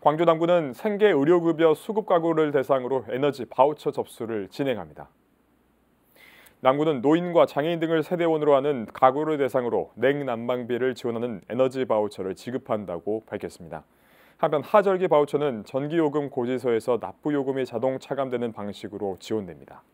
광주 당구는 생계 의료급여 수급 가구를 대상으로 에너지 바우처 접수를 진행합니다. 남구는 노인과 장애인 등을 세대원으로 하는 가구를 대상으로 냉난방비를 지원하는 에너지 바우처를 지급한다고 밝혔습니다. 한편 하절기 바우처는 전기요금 고지서에서 납부요금이 자동 차감되는 방식으로 지원됩니다.